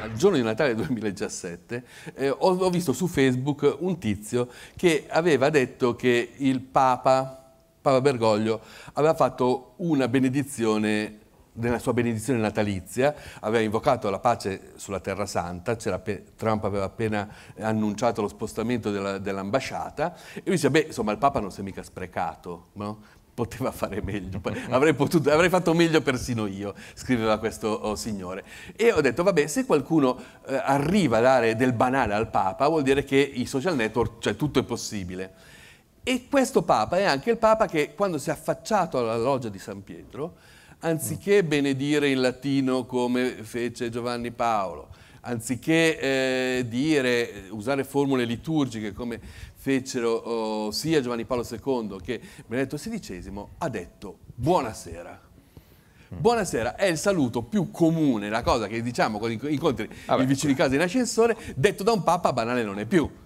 al giorno di Natale 2017, eh, ho, ho visto su Facebook un tizio che aveva detto che il Papa, Papa Bergoglio, aveva fatto una benedizione nella sua benedizione natalizia, aveva invocato la pace sulla Terra Santa, Trump aveva appena annunciato lo spostamento dell'ambasciata e lui diceva, beh, insomma il Papa non si è mica sprecato, no? poteva fare meglio, avrei, potuto, avrei, fatto meglio persino io, scriveva questo oh, signore. E ho detto, vabbè, se qualcuno eh, arriva a dare del banale al Papa, vuol dire che i social network, cioè tutto è possibile. E questo Papa è anche il Papa che quando si è affacciato alla loggia di San Pietro, anziché mm. benedire in latino come fece Giovanni Paolo, anziché eh, dire, eh, usare formule liturgiche come fecero oh, sia Giovanni Paolo II che Benedetto XVI, ha detto buonasera. Mm. Buonasera è il saluto più comune, la cosa che diciamo quando incontri Vabbè, i vicini di casa in ascensore, detto da un papa banale non è più.